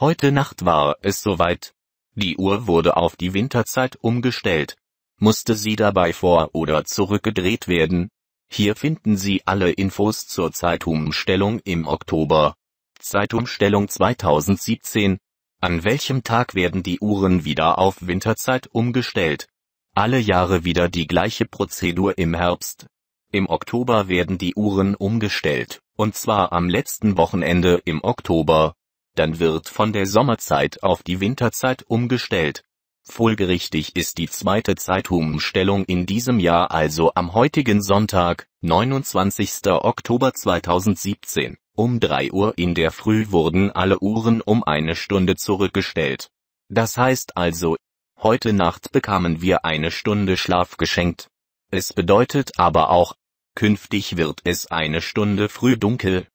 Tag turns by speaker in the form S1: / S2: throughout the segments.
S1: Heute Nacht war es soweit. Die Uhr wurde auf die Winterzeit umgestellt. Musste sie dabei vor- oder zurückgedreht werden? Hier finden Sie alle Infos zur Zeitumstellung im Oktober. Zeitumstellung 2017. An welchem Tag werden die Uhren wieder auf Winterzeit umgestellt? Alle Jahre wieder die gleiche Prozedur im Herbst. Im Oktober werden die Uhren umgestellt, und zwar am letzten Wochenende im Oktober dann wird von der Sommerzeit auf die Winterzeit umgestellt. Folgerichtig ist die zweite Zeitumstellung in diesem Jahr also am heutigen Sonntag, 29. Oktober 2017. Um 3 Uhr in der Früh wurden alle Uhren um eine Stunde zurückgestellt. Das heißt also, heute Nacht bekamen wir eine Stunde Schlaf geschenkt. Es bedeutet aber auch, künftig wird es eine Stunde früh dunkel.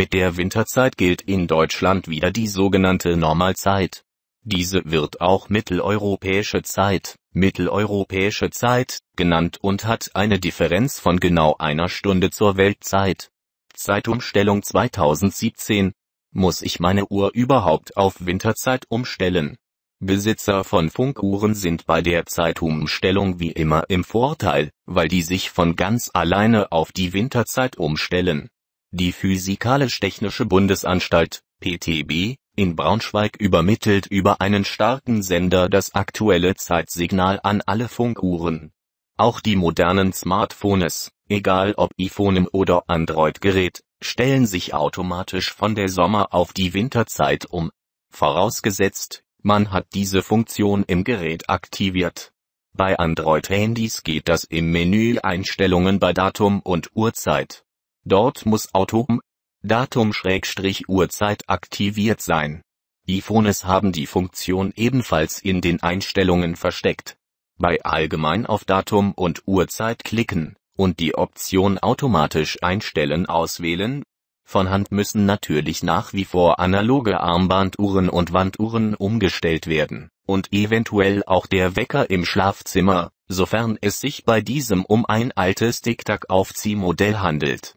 S1: Mit der Winterzeit gilt in Deutschland wieder die sogenannte Normalzeit. Diese wird auch mitteleuropäische Zeit, mitteleuropäische Zeit genannt und hat eine Differenz von genau einer Stunde zur Weltzeit. Zeitumstellung 2017. Muss ich meine Uhr überhaupt auf Winterzeit umstellen? Besitzer von Funkuhren sind bei der Zeitumstellung wie immer im Vorteil, weil die sich von ganz alleine auf die Winterzeit umstellen. Die Physikalisch-Technische Bundesanstalt (PTB) in Braunschweig übermittelt über einen starken Sender das aktuelle Zeitsignal an alle Funkuhren. Auch die modernen Smartphones, egal ob iPhone oder Android-Gerät, stellen sich automatisch von der Sommer auf die Winterzeit um. Vorausgesetzt, man hat diese Funktion im Gerät aktiviert. Bei Android-Handys geht das im Menü Einstellungen bei Datum und Uhrzeit Dort muss Autom Datum-Uhrzeit Schrägstrich aktiviert sein. iPhones haben die Funktion ebenfalls in den Einstellungen versteckt. Bei Allgemein auf Datum und Uhrzeit klicken und die Option Automatisch einstellen auswählen. Von Hand müssen natürlich nach wie vor analoge Armbanduhren und Wanduhren umgestellt werden und eventuell auch der Wecker im Schlafzimmer, sofern es sich bei diesem um ein altes Tic-Tac-Aufziehmodell handelt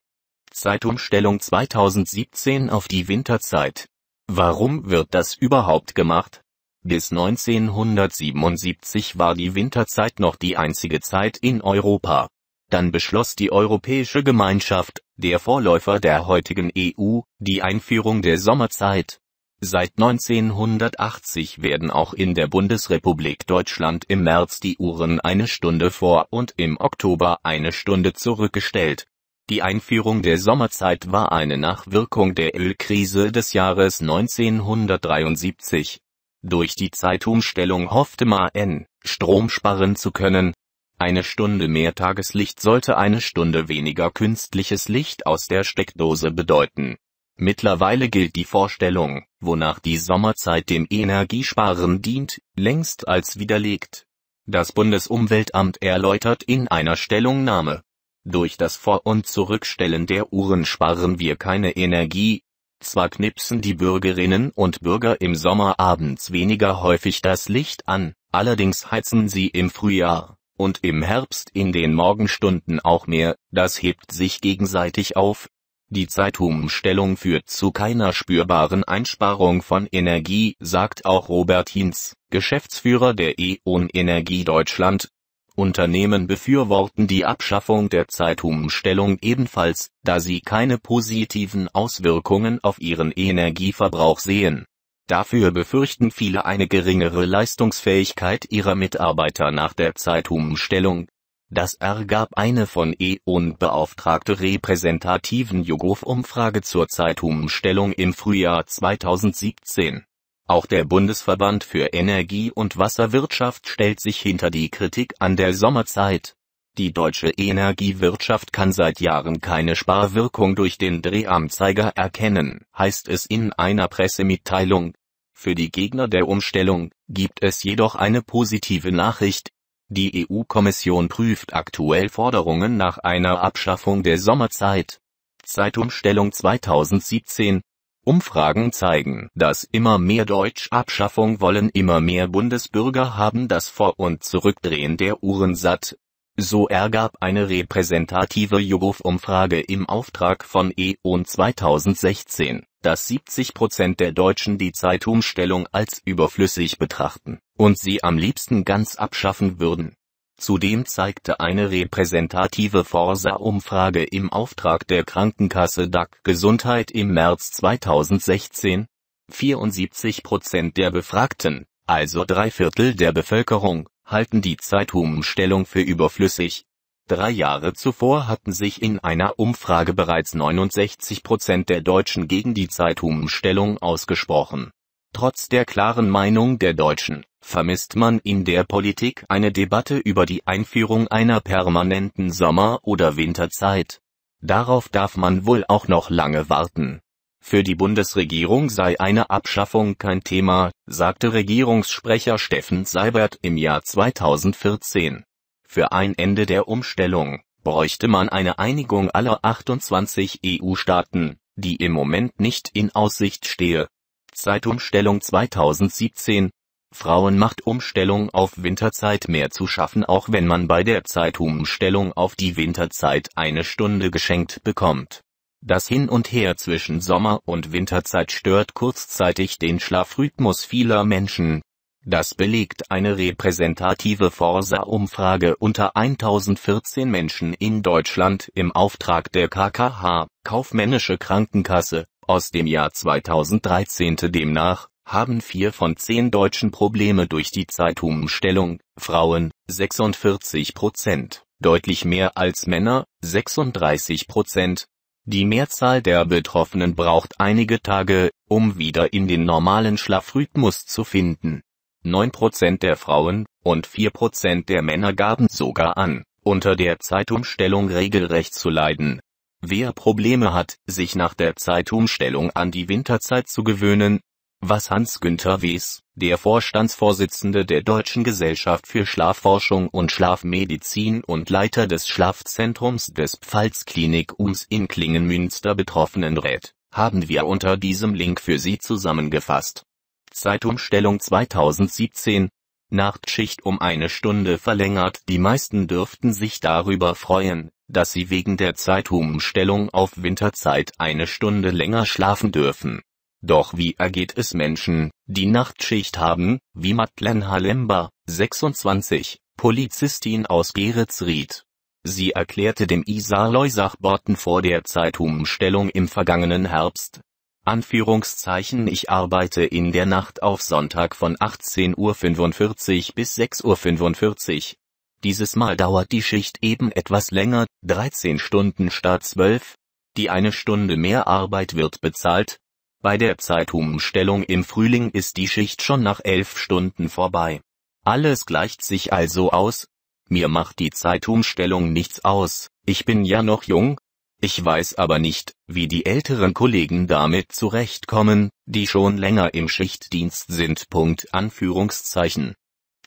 S1: Zeitumstellung 2017 auf die Winterzeit. Warum wird das überhaupt gemacht? Bis 1977 war die Winterzeit noch die einzige Zeit in Europa. Dann beschloss die Europäische Gemeinschaft, der Vorläufer der heutigen EU, die Einführung der Sommerzeit. Seit 1980 werden auch in der Bundesrepublik Deutschland im März die Uhren eine Stunde vor und im Oktober eine Stunde zurückgestellt. Die Einführung der Sommerzeit war eine Nachwirkung der Ölkrise des Jahres 1973. Durch die Zeitumstellung hoffte man, Strom sparen zu können. Eine Stunde mehr Tageslicht sollte eine Stunde weniger künstliches Licht aus der Steckdose bedeuten. Mittlerweile gilt die Vorstellung, wonach die Sommerzeit dem Energiesparen dient, längst als widerlegt. Das Bundesumweltamt erläutert in einer Stellungnahme, durch das Vor- und Zurückstellen der Uhren sparen wir keine Energie. Zwar knipsen die Bürgerinnen und Bürger im Sommer abends weniger häufig das Licht an, allerdings heizen sie im Frühjahr und im Herbst in den Morgenstunden auch mehr, das hebt sich gegenseitig auf. Die Zeitumstellung führt zu keiner spürbaren Einsparung von Energie, sagt auch Robert Hinz, Geschäftsführer der E.ON Energie Deutschland, Unternehmen befürworten die Abschaffung der Zeitumstellung ebenfalls, da sie keine positiven Auswirkungen auf ihren Energieverbrauch sehen. Dafür befürchten viele eine geringere Leistungsfähigkeit ihrer Mitarbeiter nach der Zeitumstellung. Das ergab eine von E.ON beauftragte repräsentativen YouGov-Umfrage zur Zeitumstellung im Frühjahr 2017. Auch der Bundesverband für Energie- und Wasserwirtschaft stellt sich hinter die Kritik an der Sommerzeit. Die deutsche Energiewirtschaft kann seit Jahren keine Sparwirkung durch den Drehanzeiger erkennen, heißt es in einer Pressemitteilung. Für die Gegner der Umstellung gibt es jedoch eine positive Nachricht. Die EU-Kommission prüft aktuell Forderungen nach einer Abschaffung der Sommerzeit. Zeitumstellung 2017 Umfragen zeigen, dass immer mehr Deutschabschaffung wollen, immer mehr Bundesbürger haben das Vor- und Zurückdrehen der Uhren satt. So ergab eine repräsentative YouGov-Umfrage im Auftrag von E.ON 2016, dass 70 Prozent der Deutschen die Zeitumstellung als überflüssig betrachten und sie am liebsten ganz abschaffen würden. Zudem zeigte eine repräsentative Forsa-Umfrage im Auftrag der Krankenkasse DAK Gesundheit im März 2016, 74 Prozent der Befragten, also drei Viertel der Bevölkerung, halten die Zeitumstellung für überflüssig. Drei Jahre zuvor hatten sich in einer Umfrage bereits 69 Prozent der Deutschen gegen die Zeitumstellung ausgesprochen. Trotz der klaren Meinung der Deutschen vermisst man in der Politik eine Debatte über die Einführung einer permanenten Sommer- oder Winterzeit. Darauf darf man wohl auch noch lange warten. Für die Bundesregierung sei eine Abschaffung kein Thema, sagte Regierungssprecher Steffen Seibert im Jahr 2014. Für ein Ende der Umstellung bräuchte man eine Einigung aller 28 EU-Staaten, die im Moment nicht in Aussicht stehe, Zeitumstellung 2017. Frauen macht Umstellung auf Winterzeit mehr zu schaffen, auch wenn man bei der Zeitumstellung auf die Winterzeit eine Stunde geschenkt bekommt. Das Hin und Her zwischen Sommer- und Winterzeit stört kurzzeitig den Schlafrhythmus vieler Menschen. Das belegt eine repräsentative Forsa-Umfrage unter 1014 Menschen in Deutschland im Auftrag der KKH, Kaufmännische Krankenkasse aus dem Jahr 2013. Demnach haben vier von zehn Deutschen Probleme durch die Zeitumstellung, Frauen 46 Prozent, deutlich mehr als Männer 36 Prozent. Die Mehrzahl der Betroffenen braucht einige Tage, um wieder in den normalen Schlafrhythmus zu finden. 9% der Frauen und 4% der Männer gaben sogar an, unter der Zeitumstellung regelrecht zu leiden Wer Probleme hat, sich nach der Zeitumstellung an die Winterzeit zu gewöhnen, was Hans-Günther Wes, der Vorstandsvorsitzende der Deutschen Gesellschaft für Schlafforschung und Schlafmedizin und Leiter des Schlafzentrums des Pfalzklinikums in Klingenmünster Betroffenen rät, haben wir unter diesem Link für Sie zusammengefasst. Zeitumstellung 2017 Nachtschicht um eine Stunde verlängert. Die meisten dürften sich darüber freuen, dass sie wegen der Zeitumstellung auf Winterzeit eine Stunde länger schlafen dürfen. Doch wie ergeht es Menschen, die Nachtschicht haben, wie Madeleine Halemba, 26, Polizistin aus Geretsried? Sie erklärte dem isar Leusachborten vor der Zeitumstellung im vergangenen Herbst, Anführungszeichen ich arbeite in der Nacht auf Sonntag von 18.45 Uhr bis 6.45 Uhr, dieses Mal dauert die Schicht eben etwas länger, 13 Stunden statt 12. Die eine Stunde mehr Arbeit wird bezahlt. Bei der Zeitumstellung im Frühling ist die Schicht schon nach 11 Stunden vorbei. Alles gleicht sich also aus. Mir macht die Zeitumstellung nichts aus. Ich bin ja noch jung, ich weiß aber nicht, wie die älteren Kollegen damit zurechtkommen, die schon länger im Schichtdienst sind. Punkt Anführungszeichen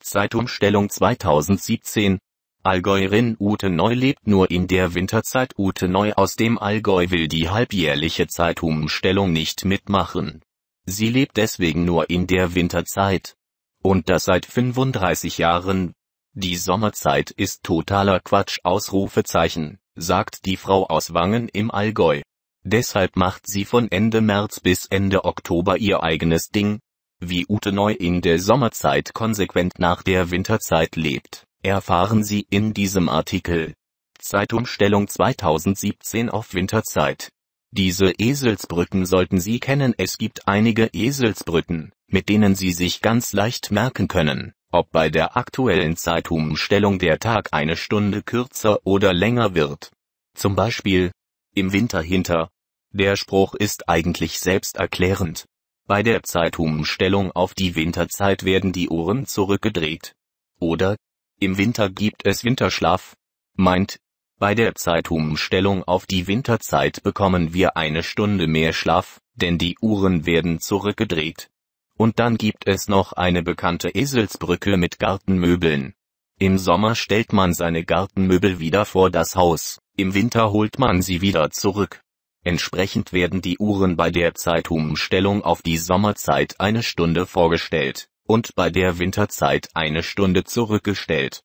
S1: seit 2017. Allgäuerin Ute Neu lebt nur in der Winterzeit. Ute Neu aus dem Allgäu will die halbjährliche Zeitumstellung nicht mitmachen. Sie lebt deswegen nur in der Winterzeit. Und das seit 35 Jahren. Die Sommerzeit ist totaler Quatsch. Ausrufezeichen, sagt die Frau aus Wangen im Allgäu. Deshalb macht sie von Ende März bis Ende Oktober ihr eigenes Ding, wie Ute Neu in der Sommerzeit konsequent nach der Winterzeit lebt, erfahren Sie in diesem Artikel. Zeitumstellung 2017 auf Winterzeit. Diese Eselsbrücken sollten Sie kennen. Es gibt einige Eselsbrücken, mit denen Sie sich ganz leicht merken können, ob bei der aktuellen Zeitumstellung der Tag eine Stunde kürzer oder länger wird. Zum Beispiel im Winter hinter. Der Spruch ist eigentlich selbsterklärend. Bei der Zeitumstellung auf die Winterzeit werden die Uhren zurückgedreht. Oder, im Winter gibt es Winterschlaf. Meint, bei der Zeitumstellung auf die Winterzeit bekommen wir eine Stunde mehr Schlaf, denn die Uhren werden zurückgedreht. Und dann gibt es noch eine bekannte Eselsbrücke mit Gartenmöbeln. Im Sommer stellt man seine Gartenmöbel wieder vor das Haus, im Winter holt man sie wieder zurück. Entsprechend werden die Uhren bei der Zeitumstellung auf die Sommerzeit eine Stunde vorgestellt und bei der Winterzeit eine Stunde zurückgestellt